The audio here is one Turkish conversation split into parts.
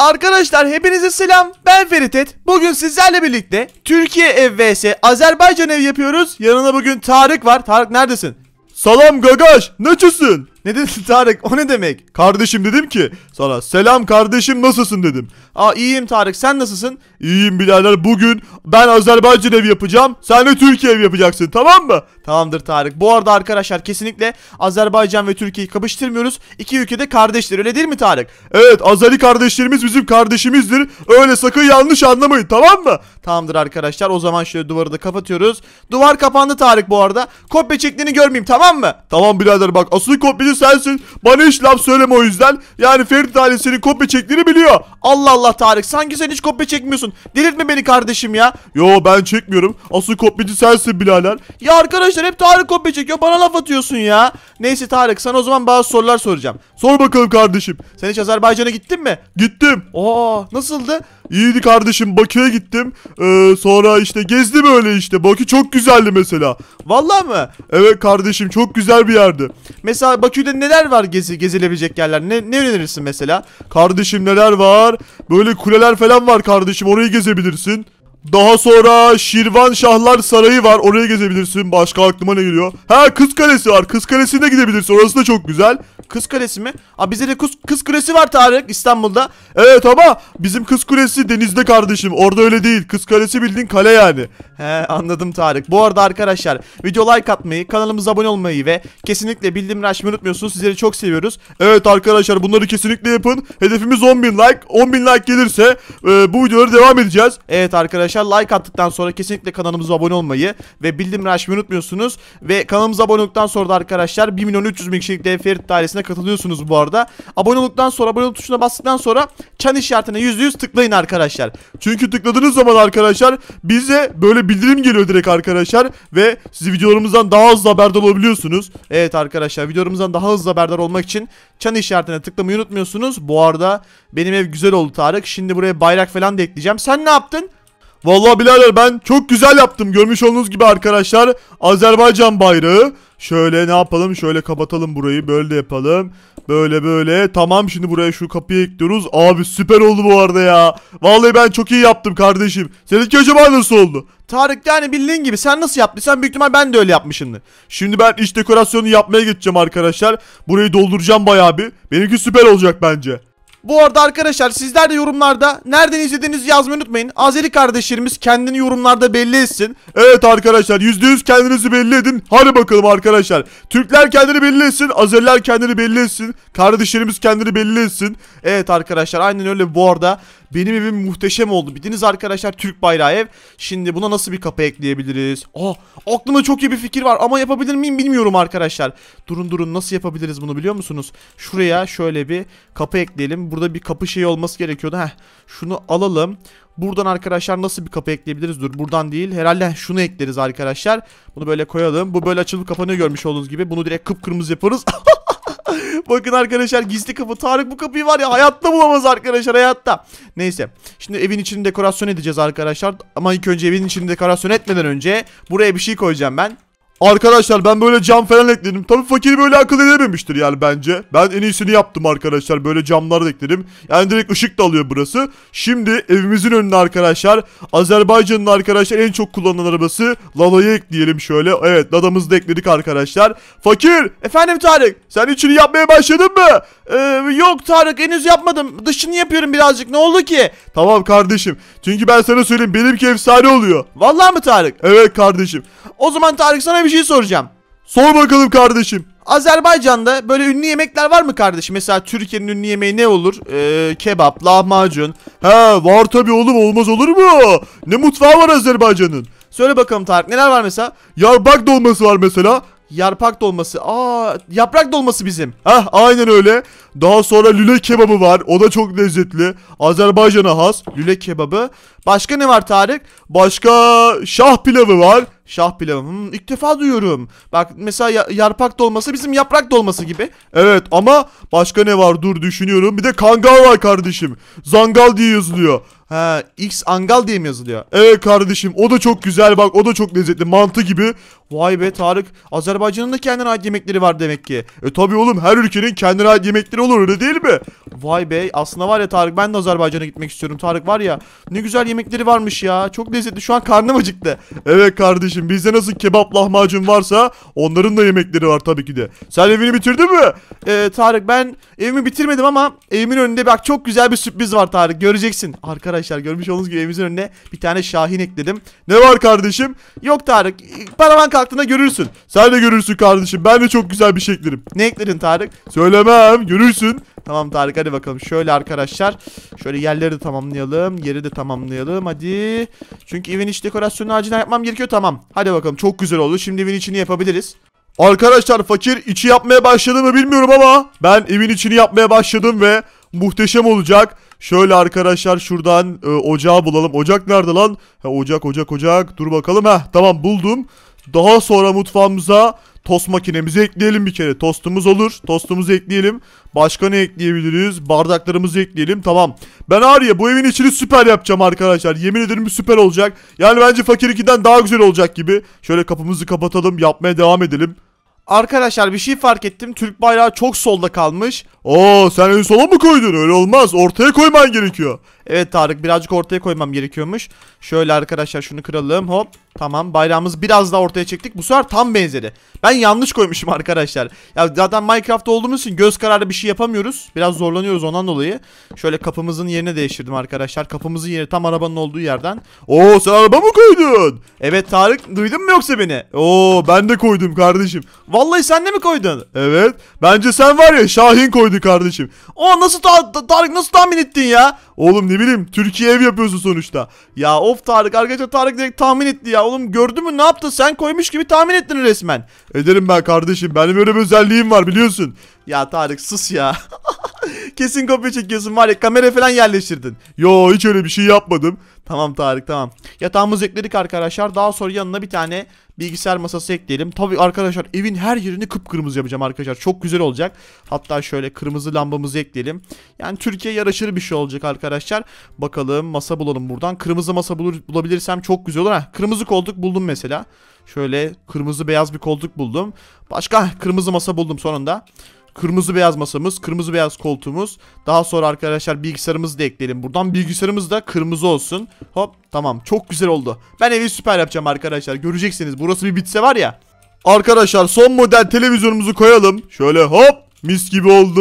Arkadaşlar hepinize selam ben Feritet Bugün sizlerle birlikte Türkiye ev vs Azerbaycan ev yapıyoruz Yanına bugün Tarık var Tarık neredesin? Salam gagaş ne neçisin? Ne dedin Tarık? O ne demek? Kardeşim dedim ki sana selam kardeşim nasılsın dedim. Aa iyiyim Tarık sen nasılsın? İyiyim birader bugün ben Azerbaycan evi yapacağım. Sen de Türkiye evi yapacaksın tamam mı? Tamamdır Tarık. Bu arada arkadaşlar kesinlikle Azerbaycan ve Türkiye'yi kapıştırmıyoruz. İki ülkede kardeşler öyle değil mi Tarık? Evet Azeri kardeşlerimiz bizim kardeşimizdir. Öyle sakın yanlış anlamayın tamam mı? Tamamdır arkadaşlar o zaman şöyle duvarı da kapatıyoruz. Duvar kapandı Tarık bu arada. Kopya çektiğini görmeyeyim tamam mı? Tamam birader bak asıl kopya biri sensin. Bana hiç laf söyleme o yüzden. Yani Ferit Ali senin kopya çektiğini biliyor. Allah Allah Tarık sanki sen hiç kopya çekmiyorsun. Delirtme beni kardeşim ya. Yo ben çekmiyorum. Asıl kopyacı sensin birader. Ya arkadaşlar hep Tarık kopya çekiyor bana laf atıyorsun ya. Neyse Tarık sana o zaman bazı sorular soracağım. Sor bakalım kardeşim. Sen hiç Azerbaycan'a gittin mi? Gittim. Aa nasıldı? İyiydi kardeşim Bakü'ye gittim. Ee, sonra işte gezdim öyle işte. Bakü çok güzeldi mesela. Vallahi mı? Evet kardeşim çok güzel bir yerdi. Mesela Bakü'de neler var gezi gezilebilecek yerler? Ne, ne önerirsin mesela? Kardeşim neler var? Böyle kuleler falan var kardeşim. Orayı gezebilirsin. Daha sonra Şirvan Şahlar Sarayı var. orayı gezebilirsin. Başka aklıma ne geliyor? Ha Kız Kalesi var. Kız Kalesi'ne gidebilirsin. Orası da çok güzel. Kız Kalesi mi? Aa bize de kız, kız Kulesi var Tarık İstanbul'da. Evet ama bizim Kız Kulesi denizde kardeşim. Orada öyle değil. Kız Kalesi bildiğin kale yani. He anladım Tarık. Bu arada arkadaşlar video like atmayı, kanalımıza abone olmayı ve kesinlikle bildirim açmayı unutmuyorsunuz. Sizleri çok seviyoruz. Evet arkadaşlar bunları kesinlikle yapın. Hedefimiz 10.000 like. 10.000 like gelirse e, bu videoları devam edeceğiz. Evet arkadaşlar like attıktan sonra kesinlikle kanalımıza abone olmayı ve bildirim açmayı unutmuyorsunuz. Ve kanalımıza abone olduktan sonra da arkadaşlar 1 bin kişilik dev ferit dairesine ailesine katılıyorsunuz bu arada. Abone olduktan sonra abone ol tuşuna bastıktan sonra çan işaretine %100 tıklayın arkadaşlar. Çünkü tıkladığınız zaman arkadaşlar bize böyle bildirim geliyor direkt arkadaşlar. Ve sizi videolarımızdan daha hızlı haberdar olabiliyorsunuz. Evet arkadaşlar videolarımızdan daha hızlı haberdar olmak için çan işaretine tıklamayı unutmuyorsunuz. Bu arada benim ev güzel oldu Tarık. Şimdi buraya bayrak falan da ekleyeceğim. Sen ne yaptın? Vallahi birader ben çok güzel yaptım. Görmüş olduğunuz gibi arkadaşlar Azerbaycan bayrağı. Şöyle ne yapalım? Şöyle kapatalım burayı. Böyle de yapalım. Böyle böyle. Tamam şimdi buraya şu kapıyı ekliyoruz. Abi süper oldu bu arada ya. Vallahi ben çok iyi yaptım kardeşim. Seninki acaba nasıl oldu? Tarık yani bildiğin gibi sen nasıl yaptıysan büyük ihtimal ben de öyle yapmışımdır. Şimdi ben iç dekorasyonu yapmaya geçeceğim arkadaşlar. Burayı dolduracağım bayağı bir. Benimki süper olacak bence. Bu arada arkadaşlar sizler de yorumlarda nereden izlediğinizi yazmayı unutmayın. Azeri kardeşlerimiz kendini yorumlarda belli etsin. Evet arkadaşlar %100 kendinizi belli edin. Hadi bakalım arkadaşlar. Türkler kendini belli etsin. Azeriler kendini belli etsin. Kardeşlerimiz kendini belli etsin. Evet arkadaşlar aynen öyle bu arada. Benim evim muhteşem oldu. Bildiniz arkadaşlar Türk bayrağı ev. Şimdi buna nasıl bir kapı ekleyebiliriz? Aa ah, aklımda çok iyi bir fikir var ama yapabilir miyim bilmiyorum arkadaşlar. Durun durun nasıl yapabiliriz bunu biliyor musunuz? Şuraya şöyle bir kapı ekleyelim. Burada bir kapı şeyi olması gerekiyordu. Heh şunu alalım. Buradan arkadaşlar nasıl bir kapı ekleyebiliriz? Dur buradan değil. Herhalde şunu ekleriz arkadaşlar. Bunu böyle koyalım. Bu böyle açılıp kapanıyor görmüş olduğunuz gibi. Bunu direkt kıpkırmızı yaparız. Bakın arkadaşlar gizli kapı. Tarık bu kapıyı var ya hayatta bulamaz arkadaşlar hayatta. Neyse. Şimdi evin içini dekorasyon edeceğiz arkadaşlar. Ama ilk önce evin içini dekorasyon etmeden önce buraya bir şey koyacağım ben. Arkadaşlar ben böyle cam falan ekledim. Tabii fakir böyle akıl edememiştir yani bence. Ben en iyisini yaptım arkadaşlar. Böyle camlar da ekledim. Yani direkt ışık da alıyor burası. Şimdi evimizin önüne arkadaşlar Azerbaycan'ın arkadaşlar en çok kullanılan arabası Lada'yı ekleyelim şöyle. Evet Lada'mızı da ekledik arkadaşlar. Fakir! Efendim Tarık sen içini yapmaya başladın mı? Ee, yok Tarık henüz yapmadım. Dışını yapıyorum birazcık ne oldu ki? Tamam kardeşim. Çünkü ben sana söyleyeyim benimki efsane oluyor. Vallahi mı Tarık? Evet kardeşim. O zaman Tarık sana bir bir şey soracağım. Sor bakalım kardeşim. Azerbaycan'da böyle ünlü yemekler var mı kardeşim? Mesela Türkiye'nin ünlü yemeği ne olur? Ee, kebap, lahmacun. He var tabii oğlum olmaz olur mu? Ne mutfağı var Azerbaycan'ın? Söyle bakalım Tarık neler var mesela? Yarpak dolması var mesela. Yarpak dolması. Aa, yaprak dolması bizim. Hah, aynen öyle. Daha sonra lüle kebabı var. O da çok lezzetli. Azerbaycan'a has lüle kebabı. Başka ne var Tarık? Başka şah pilavı var. Şah pilavı. Hmm, ilk defa duyuyorum. Bak mesela ya yarpak dolması bizim yaprak dolması gibi. Evet ama başka ne var dur düşünüyorum. Bir de kangal var kardeşim. Zangal diye yazılıyor. Ha X Angal diye mi yazılıyor? Evet kardeşim o da çok güzel bak o da çok lezzetli mantı gibi. Vay be Tarık Azerbaycan'ın da kendine ait yemekleri var demek ki. E tabi oğlum her ülkenin kendine ait yemekleri olur öyle değil mi? Vay be aslında var ya Tarık ben de Azerbaycan'a gitmek istiyorum Tarık var ya. Ne güzel yemekleri varmış ya çok lezzetli şu an karnım acıktı. Evet kardeşim bizde nasıl kebap lahmacun varsa onların da yemekleri var tabii ki de. Sen evini bitirdin mi? E, Tarık ben evimi bitirmedim ama evimin önünde bak çok güzel bir sürpriz var Tarık göreceksin. Arkadaşlar arkadaşlar. Görmüş olduğunuz gibi evimizin önüne bir tane şahin ekledim. Ne var kardeşim? Yok Tarık. Paravan kalktığında görürsün. Sen de görürsün kardeşim. Ben de çok güzel bir şey eklerim. Ne ekledin Tarık? Söylemem. Görürsün. Tamam Tarık hadi bakalım. Şöyle arkadaşlar. Şöyle yerleri de tamamlayalım. Yeri de tamamlayalım. Hadi. Çünkü evin iç dekorasyonunu acilen yapmam gerekiyor. Tamam. Hadi bakalım. Çok güzel oldu. Şimdi evin içini yapabiliriz. Arkadaşlar fakir içi yapmaya başladı mı bilmiyorum ama ben evin içini yapmaya başladım ve muhteşem olacak. Şöyle arkadaşlar şuradan e, ocağı bulalım. Ocak nerede lan? Ha, ocak ocak ocak. Dur bakalım. Heh tamam buldum. Daha sonra mutfağımıza tost makinemizi ekleyelim bir kere. Tostumuz olur. Tostumuzu ekleyelim. Başka ne ekleyebiliriz? Bardaklarımızı ekleyelim. Tamam. Ben Arya bu evin içini süper yapacağım arkadaşlar. Yemin ederim süper olacak. Yani bence Fakir 2'den daha güzel olacak gibi. Şöyle kapımızı kapatalım. Yapmaya devam edelim. Arkadaşlar bir şey fark ettim. Türk bayrağı çok solda kalmış. Oo sen en sola mı koydun? Öyle olmaz. Ortaya koyman gerekiyor. Evet Tarık birazcık ortaya koymam gerekiyormuş. Şöyle arkadaşlar şunu kıralım. Hop. Tamam bayrağımız biraz daha ortaya çektik. Bu sefer tam benzedi. Ben yanlış koymuşum arkadaşlar. Ya zaten Minecraft olduğumuz için göz kararı bir şey yapamıyoruz. Biraz zorlanıyoruz ondan dolayı. Şöyle kapımızın yerini değiştirdim arkadaşlar. Kapımızın yeri tam arabanın olduğu yerden. Oo sen araba mı koydun? Evet Tarık duydun mu yoksa beni? Oo ben de koydum kardeşim. Vallahi sen de mi koydun? Evet. Bence sen var ya Şahin koydu kardeşim. O nasıl ta ta Tarık nasıl tahmin ettin ya? Oğlum ne bileyim Türkiye ev yapıyorsun sonuçta. Ya of Tarık arkadaşlar Tarık direkt tahmin etti ya. Oğlum gördün mü ne yaptı sen koymuş gibi tahmin ettin resmen. Ederim ben kardeşim benim öyle bir özelliğim var biliyorsun. Ya Tarık sus ya. Kesin kopya çekiyorsun var ya kamera falan yerleştirdin. Yo hiç öyle bir şey yapmadım. Tamam Tarık tamam. Yatağımızı ekledik arkadaşlar. Daha sonra yanına bir tane bilgisayar masası ekleyelim. Tabi arkadaşlar evin her yerini kıpkırmızı yapacağım arkadaşlar. Çok güzel olacak. Hatta şöyle kırmızı lambamızı ekleyelim. Yani Türkiye yaraşır bir şey olacak arkadaşlar. Bakalım masa bulalım buradan. Kırmızı masa bulur, bulabilirsem çok güzel olur. Heh, kırmızı koltuk buldum mesela. Şöyle kırmızı beyaz bir koltuk buldum. Başka kırmızı masa buldum sonunda. Kırmızı beyaz masamız, kırmızı beyaz koltuğumuz. Daha sonra arkadaşlar bilgisayarımızı da ekleyelim. Buradan bilgisayarımız da kırmızı olsun. Hop tamam çok güzel oldu. Ben evi süper yapacağım arkadaşlar. Göreceksiniz burası bir bitse var ya. Arkadaşlar son model televizyonumuzu koyalım. Şöyle hop Mis gibi oldu.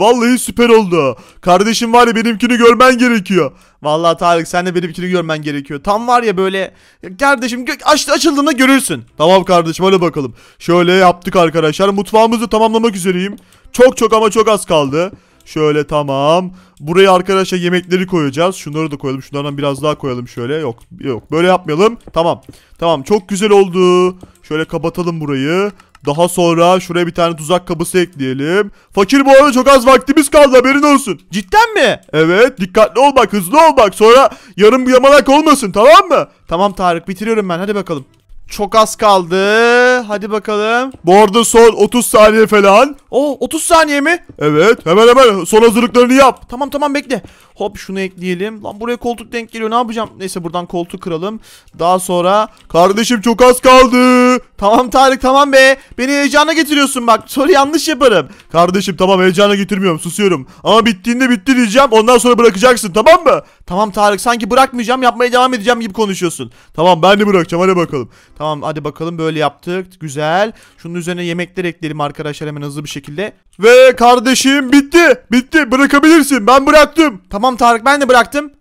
Vallahi süper oldu. Kardeşim var ya benimkini görmen gerekiyor. Vallahi Tarık sen de benimkini görmen gerekiyor. Tam var ya böyle kardeşim aç, açıldığında görürsün. Tamam kardeşim hadi bakalım. Şöyle yaptık arkadaşlar. Mutfağımızı tamamlamak üzereyim. Çok çok ama çok az kaldı. Şöyle tamam. Buraya arkadaşlar yemekleri koyacağız. Şunları da koyalım. Şunlardan biraz daha koyalım şöyle. Yok yok böyle yapmayalım. Tamam. Tamam çok güzel oldu. Şöyle kapatalım burayı. Daha sonra şuraya bir tane tuzak kapısı ekleyelim. Fakir bu arada çok az vaktimiz kaldı haberin olsun. Cidden mi? Evet dikkatli ol bak hızlı ol bak sonra yarım yamalak olmasın tamam mı? Tamam Tarık bitiriyorum ben hadi bakalım. Çok az kaldı. Hadi bakalım. Bu arada son 30 saniye falan. O 30 saniye mi? Evet. Hemen hemen son hazırlıklarını yap. Tamam tamam bekle. Hop şunu ekleyelim. Lan buraya koltuk denk geliyor. Ne yapacağım? Neyse buradan koltuğu kıralım. Daha sonra kardeşim çok az kaldı. Tamam Tarık tamam be. Beni heyecana getiriyorsun bak. sonra yanlış yaparım. Kardeşim tamam heyecana getirmiyorum. Susuyorum. Ama bittiğinde bitti diyeceğim. Ondan sonra bırakacaksın tamam mı? Tamam Tarık sanki bırakmayacağım. Yapmaya devam edeceğim gibi konuşuyorsun. Tamam ben de bırakacağım. Hadi bakalım. Tamam hadi bakalım böyle yaptık. Güzel. Şunun üzerine yemekler ekleyelim arkadaşlar hemen hızlı bir şekilde. Ve kardeşim bitti. Bitti. Bırakabilirsin. Ben bıraktım. Tamam Tarık ben de bıraktım.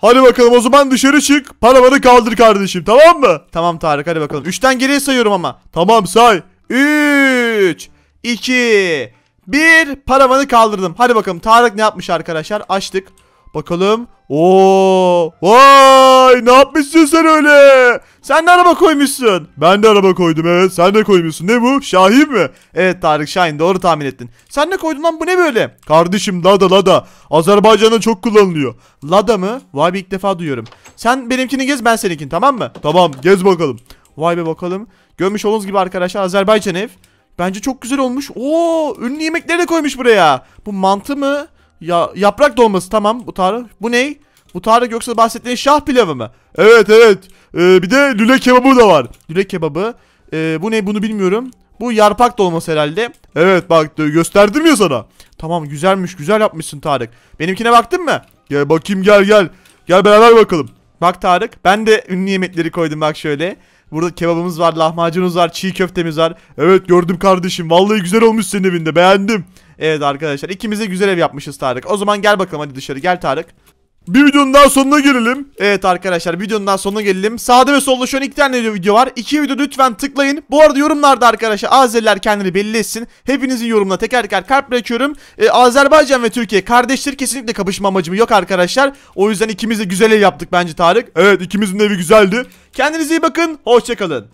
Hadi bakalım o zaman dışarı çık. Paraları kaldır kardeşim tamam mı? Tamam Tarık hadi bakalım. Üçten geriye sayıyorum ama. Tamam say. Üç. iki, Bir. Paravanı kaldırdım. Hadi bakalım Tarık ne yapmış arkadaşlar? Açtık. Bakalım. Oo! Vay! Ne yapmışsın sen öyle? Sen de araba koymuşsun. Ben de araba koydum evet. Sen de koymuşsun. Ne bu? Şahin mi? Evet Tarık Şahin doğru tahmin ettin. Sen de koydun lan bu ne böyle? Kardeşim Lada Lada. Azerbaycan'da çok kullanılıyor. Lada mı? Vay be ilk defa duyuyorum. Sen benimkini gez ben seninkini tamam mı? Tamam gez bakalım. Vay be bakalım. Görmüş olduğunuz gibi arkadaşlar Azerbaycan ev. Bence çok güzel olmuş. Oo, ünlü yemekleri de koymuş buraya. Bu mantı mı? Ya yaprak dolması tamam bu tarih. Bu ney? Bu Tarık yoksa bahsettiğin şah pilavı mı? Evet evet. Ee, bir de lüle kebabı da var. Lüle kebabı. Ee, bu ne bunu bilmiyorum. Bu yarpak dolması herhalde. Evet bak gösterdim ya sana. Tamam güzelmiş güzel yapmışsın Tarık. Benimkine baktın mı? Gel bakayım gel gel. Gel beraber bakalım. Bak Tarık ben de ünlü yemekleri koydum bak şöyle. Burada kebabımız var, lahmacunumuz var, çiğ köftemiz var. Evet gördüm kardeşim. Vallahi güzel olmuş senin evinde. Beğendim. Evet arkadaşlar ikimiz de güzel ev yapmışız Tarık. O zaman gel bakalım hadi dışarı. Gel Tarık. Bir videonun daha sonuna gelelim. Evet arkadaşlar videonun daha sonuna gelelim. Sağda ve solda şu an iki tane video var. İki video lütfen tıklayın. Bu arada yorumlarda arkadaşlar Azeriler kendini belli etsin. Hepinizin yorumuna teker teker kalp bırakıyorum. Ee, Azerbaycan ve Türkiye kardeştir. Kesinlikle kapışma amacım yok arkadaşlar. O yüzden ikimiz de güzel ev yaptık bence Tarık. Evet ikimizin evi güzeldi. Kendinize iyi bakın. Hoşçakalın.